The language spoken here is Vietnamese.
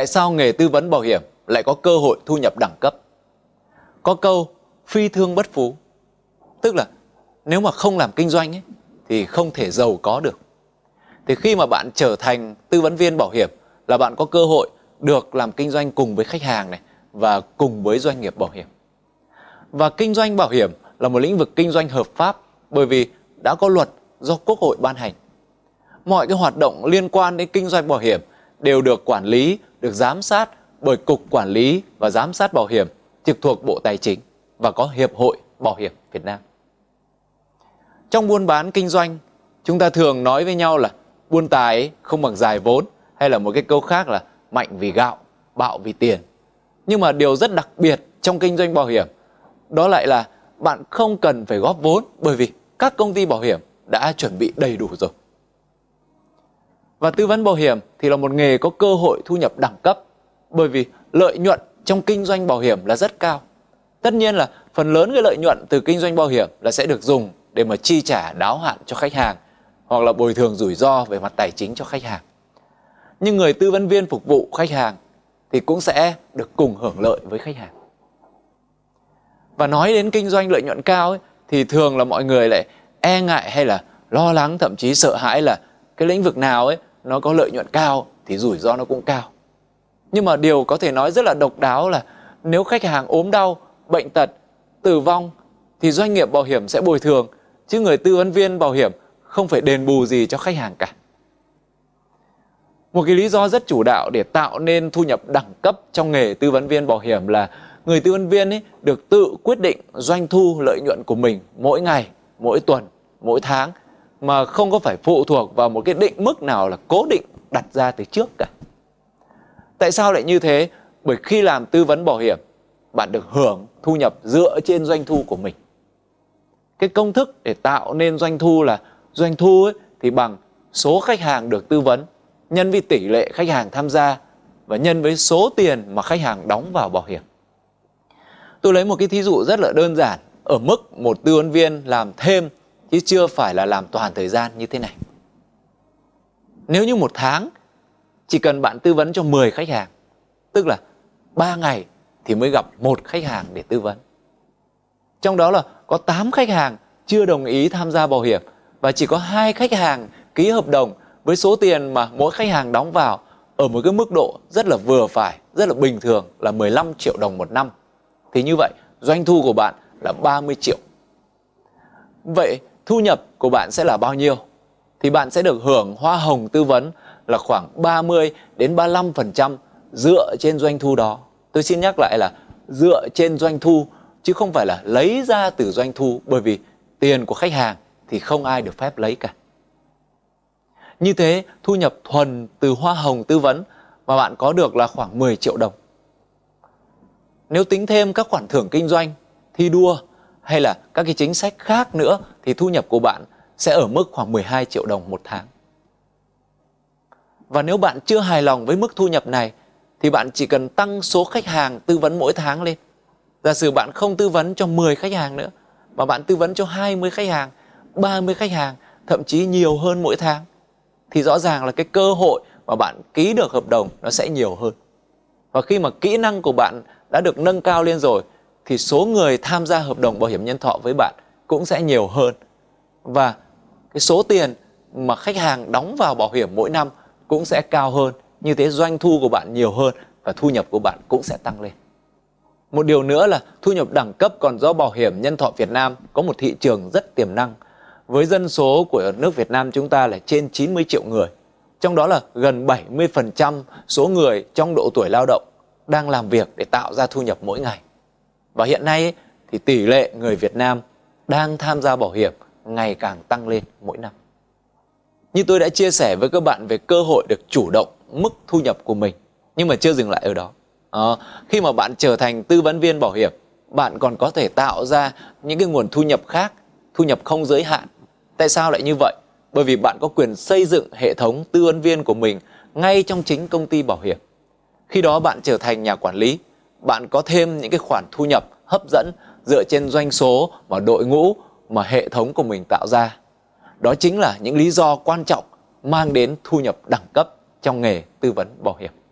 tại sao nghề tư vấn bảo hiểm lại có cơ hội thu nhập đẳng cấp. Có câu phi thương bất phú, tức là nếu mà không làm kinh doanh ấy, thì không thể giàu có được. Thì khi mà bạn trở thành tư vấn viên bảo hiểm là bạn có cơ hội được làm kinh doanh cùng với khách hàng này và cùng với doanh nghiệp bảo hiểm. Và kinh doanh bảo hiểm là một lĩnh vực kinh doanh hợp pháp bởi vì đã có luật do Quốc hội ban hành. Mọi cái hoạt động liên quan đến kinh doanh bảo hiểm đều được quản lý được giám sát bởi Cục Quản lý và Giám sát Bảo hiểm trực thuộc Bộ Tài chính và có Hiệp hội Bảo hiểm Việt Nam. Trong buôn bán kinh doanh, chúng ta thường nói với nhau là buôn tài không bằng dài vốn hay là một cái câu khác là mạnh vì gạo, bạo vì tiền. Nhưng mà điều rất đặc biệt trong kinh doanh bảo hiểm đó lại là bạn không cần phải góp vốn bởi vì các công ty bảo hiểm đã chuẩn bị đầy đủ rồi. Và tư vấn bảo hiểm thì là một nghề có cơ hội thu nhập đẳng cấp bởi vì lợi nhuận trong kinh doanh bảo hiểm là rất cao. Tất nhiên là phần lớn cái lợi nhuận từ kinh doanh bảo hiểm là sẽ được dùng để mà chi trả đáo hạn cho khách hàng hoặc là bồi thường rủi ro về mặt tài chính cho khách hàng. Nhưng người tư vấn viên phục vụ khách hàng thì cũng sẽ được cùng hưởng lợi với khách hàng. Và nói đến kinh doanh lợi nhuận cao ấy, thì thường là mọi người lại e ngại hay là lo lắng thậm chí sợ hãi là cái lĩnh vực nào ấy nó có lợi nhuận cao thì rủi ro nó cũng cao nhưng mà điều có thể nói rất là độc đáo là nếu khách hàng ốm đau bệnh tật tử vong thì doanh nghiệp bảo hiểm sẽ bồi thường chứ người tư vấn viên bảo hiểm không phải đền bù gì cho khách hàng cả một cái lý do rất chủ đạo để tạo nên thu nhập đẳng cấp trong nghề tư vấn viên bảo hiểm là người tư vấn viên ấy được tự quyết định doanh thu lợi nhuận của mình mỗi ngày mỗi tuần mỗi tháng mà không có phải phụ thuộc vào một cái định mức nào là cố định đặt ra từ trước cả. Tại sao lại như thế? Bởi khi làm tư vấn bảo hiểm, bạn được hưởng thu nhập dựa trên doanh thu của mình. Cái công thức để tạo nên doanh thu là doanh thu ấy thì bằng số khách hàng được tư vấn nhân với tỷ lệ khách hàng tham gia và nhân với số tiền mà khách hàng đóng vào bảo hiểm. Tôi lấy một cái thí dụ rất là đơn giản ở mức một tư vấn viên làm thêm chứ chưa phải là làm toàn thời gian như thế này nếu như một tháng chỉ cần bạn tư vấn cho 10 khách hàng tức là 3 ngày thì mới gặp một khách hàng để tư vấn trong đó là có 8 khách hàng chưa đồng ý tham gia bảo hiểm và chỉ có hai khách hàng ký hợp đồng với số tiền mà mỗi khách hàng đóng vào ở một cái mức độ rất là vừa phải, rất là bình thường là 15 triệu đồng một năm. Thì như vậy, doanh thu của bạn là 30 triệu. Vậy thu nhập của bạn sẽ là bao nhiêu thì bạn sẽ được hưởng hoa hồng tư vấn là khoảng 30 đến 35% dựa trên doanh thu đó. Tôi xin nhắc lại là dựa trên doanh thu chứ không phải là lấy ra từ doanh thu bởi vì tiền của khách hàng thì không ai được phép lấy cả. Như thế, thu nhập thuần từ hoa hồng tư vấn mà bạn có được là khoảng 10 triệu đồng. Nếu tính thêm các khoản thưởng kinh doanh, thi đua hay là các cái chính sách khác nữa thì thu nhập của bạn sẽ ở mức khoảng 12 triệu đồng một tháng. Và nếu bạn chưa hài lòng với mức thu nhập này thì bạn chỉ cần tăng số khách hàng tư vấn mỗi tháng lên. Giả sử bạn không tư vấn cho 10 khách hàng nữa mà bạn tư vấn cho 20 khách hàng, 30 khách hàng, thậm chí nhiều hơn mỗi tháng thì rõ ràng là cái cơ hội mà bạn ký được hợp đồng nó sẽ nhiều hơn. Và khi mà kỹ năng của bạn đã được nâng cao lên rồi thì số người tham gia hợp đồng bảo hiểm nhân thọ với bạn cũng sẽ nhiều hơn. Và cái số tiền mà khách hàng đóng vào bảo hiểm mỗi năm cũng sẽ cao hơn, như thế doanh thu của bạn nhiều hơn và thu nhập của bạn cũng sẽ tăng lên. Một điều nữa là thu nhập đẳng cấp còn do bảo hiểm nhân thọ Việt Nam có một thị trường rất tiềm năng. Với dân số của nước Việt Nam chúng ta là trên 90 triệu người, trong đó là gần 70% số người trong độ tuổi lao động đang làm việc để tạo ra thu nhập mỗi ngày. Và hiện nay thì tỷ lệ người Việt Nam đang tham gia bảo hiểm ngày càng tăng lên mỗi năm. Như tôi đã chia sẻ với các bạn về cơ hội được chủ động mức thu nhập của mình, nhưng mà chưa dừng lại ở đó. À, khi mà bạn trở thành tư vấn viên bảo hiểm, bạn còn có thể tạo ra những cái nguồn thu nhập khác, thu nhập không giới hạn. Tại sao lại như vậy? Bởi vì bạn có quyền xây dựng hệ thống tư vấn viên của mình ngay trong chính công ty bảo hiểm. Khi đó bạn trở thành nhà quản lý, bạn có thêm những cái khoản thu nhập hấp dẫn dựa trên doanh số mà đội ngũ mà hệ thống của mình tạo ra. Đó chính là những lý do quan trọng mang đến thu nhập đẳng cấp trong nghề tư vấn bảo hiểm.